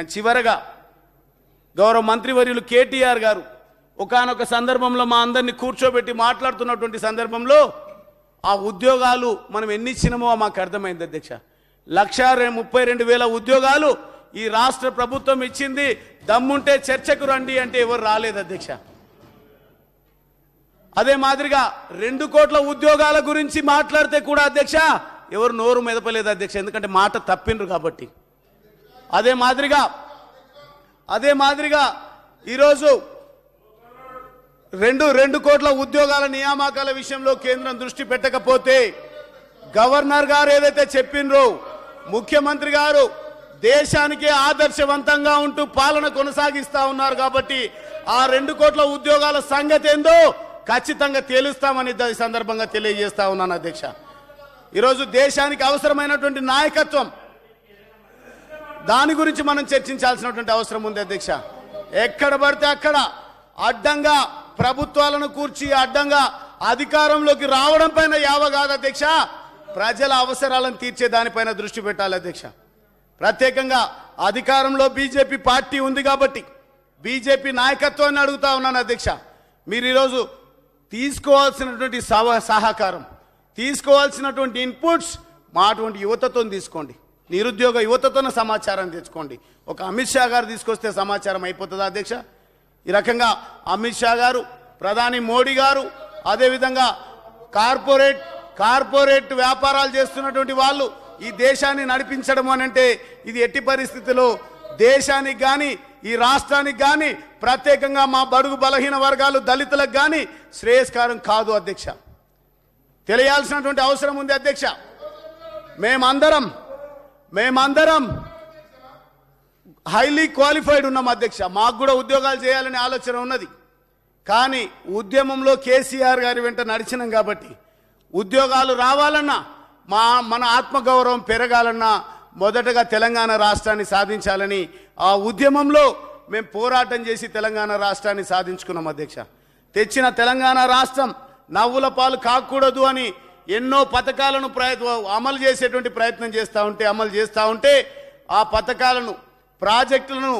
కానీ చివరగా గౌరవ మంత్రివర్యులు కేటీఆర్ గారు ఒకనొక సందర్భంలో మా అందరినీ కూర్చోబెట్టి మాట్లాడుతున్నటువంటి సందర్భంలో ఆ ఉద్యోగాలు మనం ఎన్ని ఇచ్చినామో మాకు అర్థమైంది అధ్యక్ష లక్ష ముప్పై రెండు వేల ఉద్యోగాలు ఈ రాష్ట్ర ప్రభుత్వం ఇచ్చింది దమ్ముంటే చర్చకు రండి అంటే ఎవరు రాలేదు అధ్యక్ష అదే మాదిరిగా రెండు కోట్ల ఉద్యోగాల గురించి మాట్లాడితే కూడా అధ్యక్ష ఎవరు నోరు మెదపలేదు అధ్యక్ష ఎందుకంటే మాట తప్పిండ్రు కాబట్టి అదే మాదిరిగా అదే మాదిరిగా ఈరోజు రెండు రెండు కోట్ల ఉద్యోగాల నియామకాల విషయంలో కేంద్రం దృష్టి పెట్టకపోతే గవర్నర్ గారు ఏదైతే చెప్పినరో ముఖ్యమంత్రి గారు దేశానికి ఆదర్శవంతంగా ఉంటూ పాలన కొనసాగిస్తా ఉన్నారు కాబట్టి ఆ రెండు కోట్ల ఉద్యోగాల సంగతి ఏందో ఖచ్చితంగా తేలుస్తామని సందర్భంగా తెలియజేస్తా ఉన్నాను అధ్యక్ష ఈరోజు దేశానికి అవసరమైనటువంటి నాయకత్వం దాని గురించి మనం చర్చించాల్సినటువంటి అవసరం ఉంది అధ్యక్ష ఎక్కడ పడితే అక్కడ అడ్డంగా ప్రభుత్వాలను కూర్చి అడ్డంగా అధికారంలోకి రావడం పైన యావ కాదు అధ్యక్ష ప్రజల అవసరాలను తీర్చే దానిపైన దృష్టి పెట్టాలి అధ్యక్ష ప్రత్యేకంగా అధికారంలో బీజేపీ పార్టీ ఉంది కాబట్టి బీజేపీ నాయకత్వాన్ని అడుగుతా ఉన్నాను అధ్యక్ష మీరు ఈరోజు తీసుకోవాల్సినటువంటి సహ సహకారం తీసుకోవాల్సినటువంటి ఇన్పుట్స్ మా అటువంటి యువతతో తీసుకోండి నిరుద్యోగ యువతతోనే సమాచారం తెచ్చుకోండి ఒక అమిత్ షా గారు తీసుకొస్తే సమాచారం అయిపోతుందా అధ్యక్ష ఈ రకంగా అమిత్ షా గారు ప్రధాని మోడీ గారు అదేవిధంగా కార్పొరేట్ కార్పొరేట్ వ్యాపారాలు చేస్తున్నటువంటి వాళ్ళు ఈ దేశాన్ని నడిపించడం అనంటే ఇది ఎట్టి పరిస్థితుల్లో దేశానికి కానీ ఈ రాష్ట్రానికి కానీ ప్రత్యేకంగా మా బడుగు బలహీన వర్గాలు దళితులకు కానీ శ్రేయస్కారం కాదు అధ్యక్ష తెలియాల్సినటువంటి అవసరం ఉంది అధ్యక్ష మేమందరం మేమందరం హైలీ క్వాలిఫైడ్ ఉన్నాం అధ్యక్ష మాకు కూడా ఉద్యోగాలు చేయాలనే ఆలోచన ఉన్నది కానీ ఉద్యమంలో కేసీఆర్ గారి వెంట నడిచినాం కాబట్టి ఉద్యోగాలు రావాలన్నా మా మన ఆత్మగౌరవం పెరగాలన్నా మొదటగా తెలంగాణ రాష్ట్రాన్ని సాధించాలని ఆ ఉద్యమంలో మేము పోరాటం చేసి తెలంగాణ రాష్ట్రాన్ని సాధించుకున్నాం అధ్యక్ష తెచ్చిన తెలంగాణ రాష్ట్రం నవ్వుల పాలు కాకూడదు అని ఎన్నో పథకాలను ప్రయత్ అమలు చేసేటువంటి ప్రయత్నం చేస్తూ ఉంటే అమలు చేస్తూ ఉంటే ఆ పథకాలను ప్రాజెక్టులను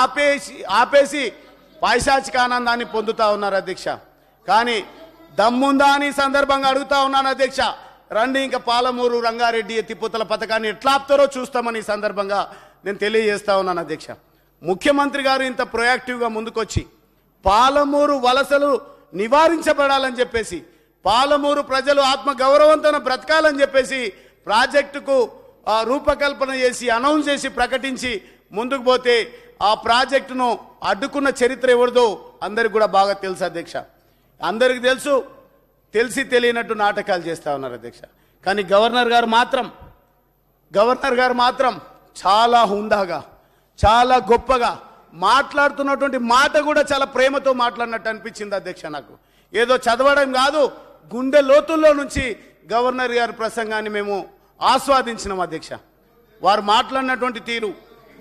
ఆపేసి ఆపేసి పైశాచిక ఆనందాన్ని పొందుతూ ఉన్నారు అధ్యక్ష కానీ దమ్ముందా అని సందర్భంగా అడుగుతా ఉన్నాను అధ్యక్ష రండి ఇంకా పాలమూరు రంగారెడ్డి ఎత్తిపోతల పథకాన్ని ఎట్లా ఆపుతారో చూస్తామని సందర్భంగా నేను తెలియజేస్తా ఉన్నాను అధ్యక్ష ముఖ్యమంత్రి గారు ఇంత ప్రొయాక్టివ్గా ముందుకొచ్చి పాలమూరు వలసలు నివారించబడాలని చెప్పేసి పాలమూరు ప్రజలు ఆత్మ గౌరవంతో బ్రతకాలని చెప్పేసి ప్రాజెక్టుకు రూపకల్పన చేసి అనౌన్స్ చేసి ప్రకటించి ముందుకు పోతే ఆ ప్రాజెక్టును అడ్డుకున్న చరిత్ర ఎవరిదో అందరికి కూడా బాగా తెలుసు అధ్యక్ష అందరికి తెలుసు తెలిసి తెలియనట్టు నాటకాలు చేస్తూ ఉన్నారు అధ్యక్ష కానీ గవర్నర్ గారు మాత్రం గవర్నర్ గారు మాత్రం చాలా హుందాగా చాలా గొప్పగా మాట్లాడుతున్నటువంటి మాట కూడా చాలా ప్రేమతో మాట్లాడినట్టు అనిపించింది అధ్యక్ష నాకు ఏదో చదవడం కాదు గుండె లోతుల్లో నుంచి గవర్నర్ గారి ప్రసంగాన్ని మేము ఆస్వాదించినాం అధ్యక్ష వారు మాట్లాడినటువంటి తీరు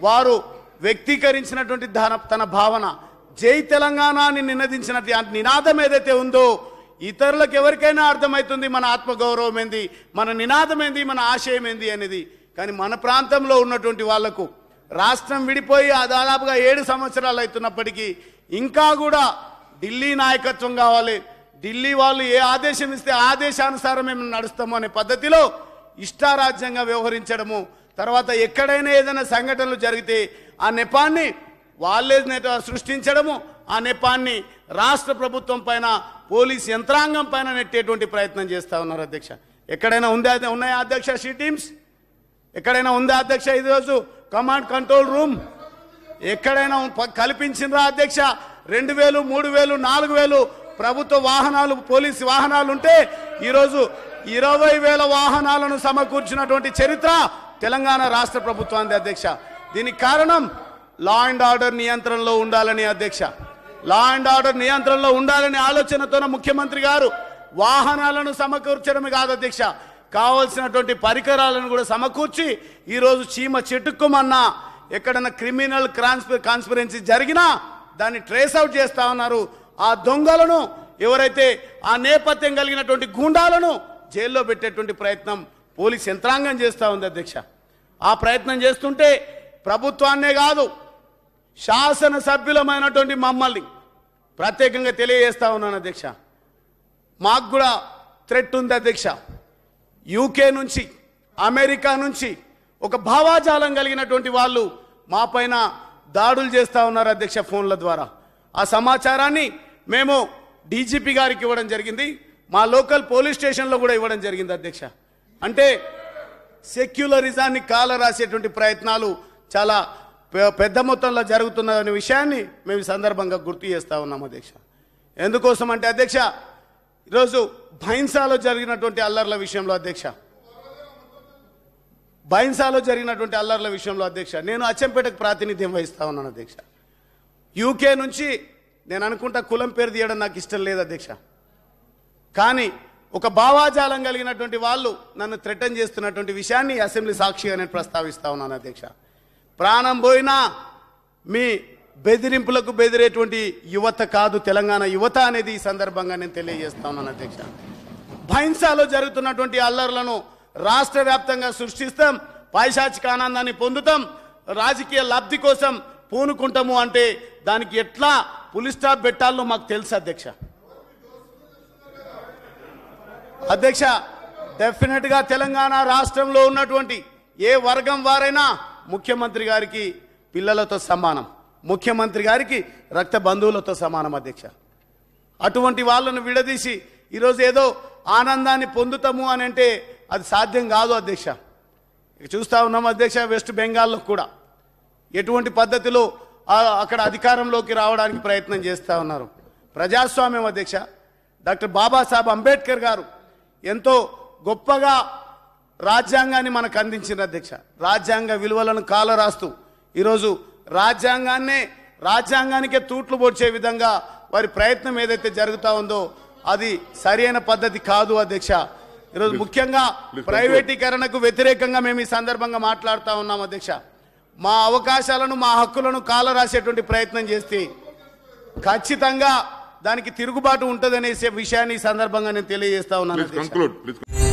వారు వ్యక్తీకరించినటువంటి తన భావన జై తెలంగాణ అని నినదించినటువంటి నినాదం ఏదైతే ఉందో ఇతరులకు ఎవరికైనా అర్థమవుతుంది మన ఆత్మగౌరవం ఏంది మన నినాదం ఏంది మన ఆశయం ఏంది అనేది కానీ మన ప్రాంతంలో ఉన్నటువంటి వాళ్లకు రాష్ట్రం విడిపోయి దాదాపుగా ఏడు సంవత్సరాలు అవుతున్నప్పటికీ ఇంకా కూడా ఢిల్లీ నాయకత్వం కావాలి ఢిల్లీ వాళ్ళు ఏ ఆదేశం ఇస్తే ఆదేశానుసారం మేము నడుస్తాము అనే పద్ధతిలో ఇష్టారాజ్యంగా వ్యవహరించడము తర్వాత ఎక్కడైనా ఏదైనా సంఘటనలు జరిగితే ఆ నెపాన్ని వాళ్ళే సృష్టించడము ఆ నెపాన్ని రాష్ట్ర ప్రభుత్వం పైన పోలీస్ యంత్రాంగం పైన నెట్టేటువంటి ప్రయత్నం చేస్తూ ఉన్నారు అధ్యక్ష ఎక్కడైనా ఉందా ఉన్నాయా అధ్యక్ష సి టీమ్స్ ఎక్కడైనా ఉందా అధ్యక్ష ఈరోజు కమాండ్ కంట్రోల్ రూమ్ ఎక్కడైనా కల్పించిండ్రా అధ్యక్ష రెండు వేలు మూడు వేలు నాలుగు వేలు ప్రభుత్వ వాహనాలు పోలీసు వాహనాలు ఉంటే ఈరోజు ఇరవై వేల వాహనాలను సమకూర్చినటువంటి చరిత్ర తెలంగాణ రాష్ట్ర ప్రభుత్వానికి అధ్యక్ష దీనికి కారణం లా అండ్ ఆర్డర్ నియంత్రణలో ఉండాలని అధ్యక్ష లా అండ్ ఆర్డర్ నియంత్రణలో ఉండాలనే ఆలోచనతోన ముఖ్యమంత్రి గారు వాహనాలను సమకూర్చడమే కాదు అధ్యక్ష కావలసినటువంటి పరికరాలను కూడా సమకూర్చి ఈరోజు చీమ చెట్టుకోమన్నా ఎక్కడన్నా క్రిమినల్ క్రాన్స్ కాన్స్పిరెన్సీ జరిగినా దాన్ని ట్రేస్ అవుట్ చేస్తా ఉన్నారు ఆ దొంగలను ఎవరైతే ఆ నేపథ్యం కలిగినటువంటి గూండాలను జైల్లో పెట్టేటువంటి ప్రయత్నం పోలీస్ యంత్రాంగం చేస్తూ ఉంది అధ్యక్ష ఆ ప్రయత్నం చేస్తుంటే ప్రభుత్వాన్నే కాదు శాసనసభ్యులమైనటువంటి మమ్మల్ని ప్రత్యేకంగా తెలియజేస్తా ఉన్నాను అధ్యక్ష మాకు కూడా థ్రెట్ ఉంది అధ్యక్ష యూకే నుంచి అమెరికా నుంచి ఒక భావాజాలం కలిగినటువంటి వాళ్ళు మా పైన దాడులు చేస్తూ ఉన్నారు అధ్యక్ష ఫోన్ల ద్వారా ఆ సమాచారాన్ని మేము డీజీపీ గారికి ఇవ్వడం జరిగింది మా లోకల్ పోలీస్ స్టేషన్లో కూడా ఇవ్వడం జరిగింది అధ్యక్ష అంటే సెక్యులరిజాన్ని కాల రాసేటువంటి ప్రయత్నాలు చాలా పెద్ద మొత్తంలో జరుగుతున్న విషయాన్ని మేము సందర్భంగా గుర్తు చేస్తూ ఉన్నాం అధ్యక్ష ఎందుకోసం అంటే అధ్యక్ష ఈరోజు భైన్సాలో జరిగినటువంటి అల్లర్ల విషయంలో అధ్యక్ష భైంసాలో జరిగినటువంటి అల్లర్ల విషయంలో అధ్యక్ష నేను అచ్చంపేటకు ప్రాతినిధ్యం వహిస్తా ఉన్నాను అధ్యక్ష యూకే నుంచి నేను అనుకుంటా కులం పేరు తీయడం నాకు ఇష్టం లేదు అధ్యక్ష కానీ ఒక భావాజాలం కలిగినటువంటి వాళ్ళు నన్ను థ్రెటన్ చేస్తున్నటువంటి విషయాన్ని అసెంబ్లీ సాక్షిగా నేను ప్రస్తావిస్తా ఉన్నాను అధ్యక్ష ప్రాణం పోయినా మీ బెదిరింపులకు బెదిరేటువంటి యువత కాదు తెలంగాణ యువత అనేది ఈ సందర్భంగా నేను తెలియజేస్తా ఉన్నాను అధ్యక్ష భైంసాలో జరుగుతున్నటువంటి అల్లర్లను రాష్ట్ర వ్యాప్తంగా సృష్టిస్తాం పైశాచిక ఆనందాన్ని పొందుతాం రాజకీయ లబ్ధి కోసం పూనుకుంటాము అంటే దానికి ఎట్లా పులి స్టాప్ పెట్టాలో మాకు తెలుసు అధ్యక్ష అధ్యక్ష డెఫినెట్గా తెలంగాణ రాష్ట్రంలో ఉన్నటువంటి ఏ వర్గం వారైనా ముఖ్యమంత్రి గారికి పిల్లలతో సమానం ముఖ్యమంత్రి గారికి రక్త బంధువులతో సమానం అధ్యక్ష అటువంటి వాళ్ళను విడదీసి ఈరోజు ఏదో ఆనందాన్ని పొందుతాము అని అంటే అది సాధ్యం కాదు అధ్యక్ష చూస్తూ ఉన్నాం అధ్యక్ష వెస్ట్ బెంగాల్లో కూడా ఎటువంటి పద్ధతిలో అక్కడ అధికారంలోకి రావడానికి ప్రయత్నం చేస్తూ ఉన్నారు ప్రజాస్వామ్యం అధ్యక్ష డాక్టర్ బాబాసాహెబ్ అంబేద్కర్ గారు ఎంతో గొప్పగా రాజ్యాంగాన్ని మనకు అందించిన అధ్యక్ష రాజ్యాంగ విలువలను కాలరాస్తూ ఈరోజు రాజ్యాంగాన్నే రాజ్యాంగానికే తూట్లు పొడిచే విధంగా వారి ప్రయత్నం ఏదైతే జరుగుతూ ఉందో అది సరైన పద్ధతి కాదు అధ్యక్ష ఈరోజు ముఖ్యంగా ప్రైవేటీకరణకు వ్యతిరేకంగా మేము ఈ సందర్భంగా మాట్లాడుతూ ఉన్నాం అధ్యక్ష మా అవకాశాలను మా హక్కులను కాల రాసేటువంటి ప్రయత్నం చేస్తే ఖచ్చితంగా దానికి తిరుగుబాటు ఉంటుందనేసే విషయాన్ని సందర్భంగా నేను తెలియజేస్తా ఉన్నాను